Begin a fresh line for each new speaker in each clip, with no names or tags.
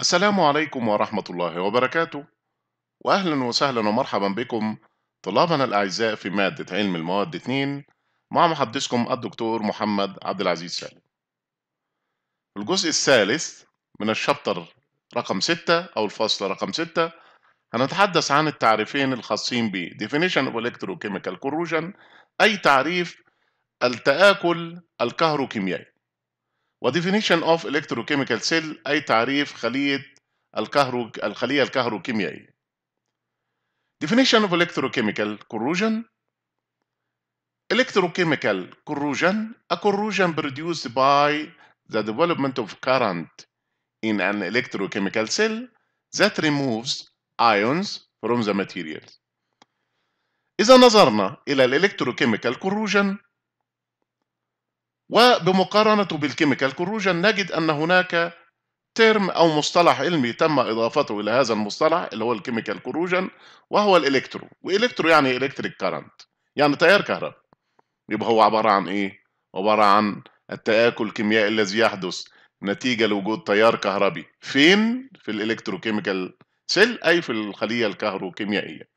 السلام عليكم ورحمة الله وبركاته وأهلا وسهلا ومرحبا بكم طلابنا الأعزاء في مادة علم المواد 2 مع محدثكم الدكتور محمد عبد العزيز سالم الجزء الثالث من الشابتر رقم 6 أو الفصل رقم 6 هنتحدث عن التعريفين الخاصين ب Definition of Electrochemical Corrosion أي تعريف التآكل الكهروكيميائي وديفينيشن اوف الكتروكيميكال سيل اي تعريف خليه الكهرو الخليه الكهروكيميائيه definition of electrochemical corrosion electrochemical corrosion a corrosion produced by the development of current in an electrochemical cell that removes ions from the materials إذا نظرنا إلى الإلكتروكيميكال كوروجن وبمقارنته بالكيميكال كوروجن نجد أن هناك ترم أو مصطلح علمي تم إضافته إلى هذا المصطلح اللي هو الكيميكال كوروجن وهو الإلكترو وإلكترو يعني إلكتريك كارنت يعني تيار كهرباء يبقى هو عبارة عن إيه؟ عبارة عن التآكل الكيميائي الذي يحدث نتيجة لوجود تيار كهربي فين؟ في الإلكتروكيميكال سيل أي في الخلية الكهروكيميائية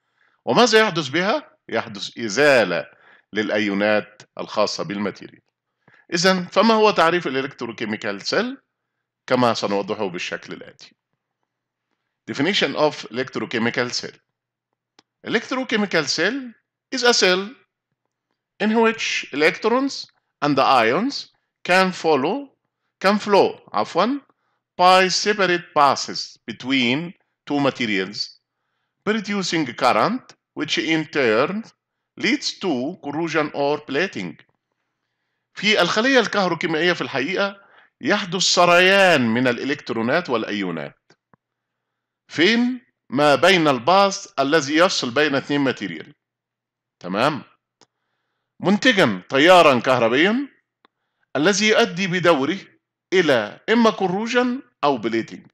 وماذا يحدث بها؟ يحدث إزالة للأيونات الخاصة بالماتيريال إذا فما هو تعريف الإلكتروكيميكال سيل؟ كما سنوضحه بالشكل الآتي. Definition of electrochemical cell. Electrochemical cell is a cell in which electrons and the ions can follow can flow عفوا by separate passes between two materials producing current which in turn leads to corrosion or plating في الخلية الكهروكيميائية في الحقيقة يحدث سريان من الإلكترونات والأيونات فين؟ ما بين الباص الذي يفصل بين اثنين ماتيريال تمام؟ منتجا تيارا كهربيا الذي يؤدي بدوره إلى إما كروجا أو بليتنج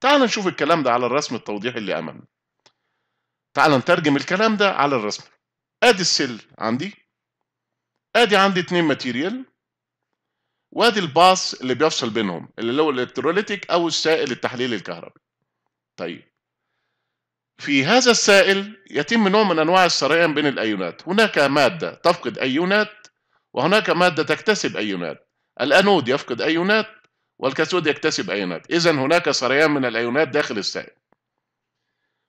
تعال نشوف الكلام ده على الرسم التوضيحي اللي أمامنا تعال نترجم الكلام ده على الرسم ادي السل عندي ادي عندي اتنين ماتيريال وادي الباص اللي بيفصل بينهم اللي هو الالكتروليتيك او السائل التحليلي الكهربي طيب في هذا السائل يتم نوع من انواع السريان بين الايونات هناك ماده تفقد ايونات وهناك ماده تكتسب ايونات الانود يفقد ايونات والكاثود يكتسب ايونات اذا هناك سريان من الايونات داخل السائل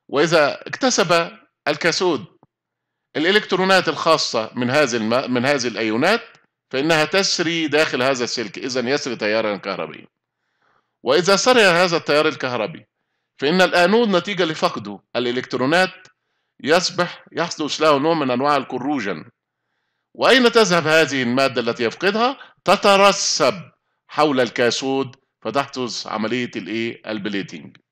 واذا اكتسب الكاثود الالكترونات الخاصه من هذه الم... من هذه الايونات فإنها تسري داخل هذا السلك إذا يسري تيارا كهربيا وإذا سري هذا التيار الكهربي فإن الآنود نتيجة لفقده الإلكترونات يصبح يحدث له نوع من أنواع الكروجن وأين تذهب هذه المادة التي يفقدها؟ تترسب حول الكاثود فتحدث عملية الإيه؟ البليتنج